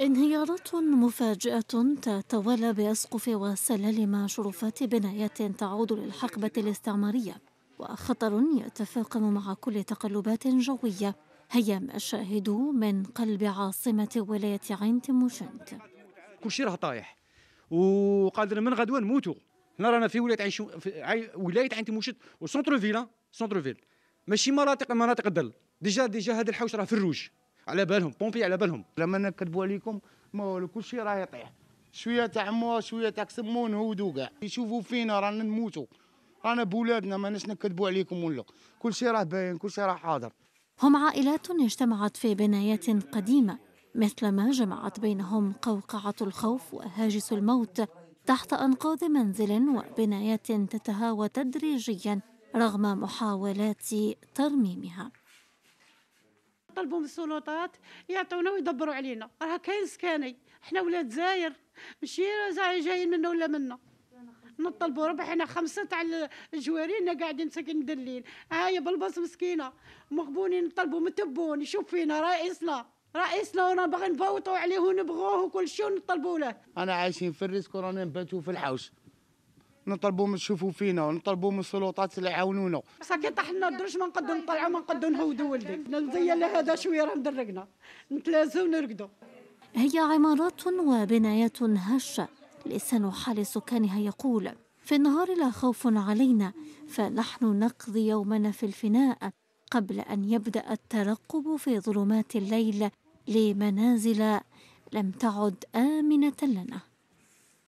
انهيارات مفاجئة تتوالى بأسقف وسلالم شرفات بنايات تعود للحقبة الاستعمارية وخطر يتفاقم مع كل تقلبات جوية هيا شاهدوا من قلب عاصمة ولاية عين تموشنت كل شيء راه طايح وقادر من غدوة نموتوا هنا رانا في ولاية عين شو... في ولاية عين تموشنت وسونتر فيلا سونتر فيل ماشي مناطق مناطق الدل ديجا ديجا هذا الحوش راه في الروج على بالهم بومبي على بالهم لما نكذبوا عليكم ما والو كل شيء راه يطيح شويه تاع مو شويه تاع سمو نهودوا كاع يشوفوا فينا رانا نموتوا رانا بولادنا ما نكذبوا عليكم ولا كل شيء راه باين كل شيء راه حاضر هم عائلات اجتمعت في بنايات قديمه مثلما جمعت بينهم قوقعه الخوف وهاجس الموت تحت انقاض منزل وبنايات تتهاوى تدريجيا رغم محاولات ترميمها نطلبوا من السلطات يعطونا ويدبروا علينا راه كاين سكاني حنا ولاد زاير ماشي جايين منا ولا منا نطلبوا ربحنا خمسه تاع الجوارينا قاعدين ساكن مدلين هاي بالبص مسكينه مغبونين نطلبوا متبون يشوف فينا رئيسنا رئيسنا وانا باغي نفوتوا عليه ونبغوه وكل شيء ونطلبوا له انا عايشين في الريسك ورانا نباتوا في الحوش نطلبوا من يشوفوا فينا ونطلبوا من السلطات اللي يعاونونا بصح كي طحنا الدرج ما نقدروا نطلعوا ما نقدروا نهودوا ولدي نزيا لهذا شويه راه مدرقنا نتلازوا ونرقدوا هي عمارات وبنايات هشة لسان حال سكانها يقول في النهار لا خوف علينا فنحن نقضي يومنا في الفناء قبل أن يبدأ الترقب في ظلمات الليل لمنازل لم تعد آمنة لنا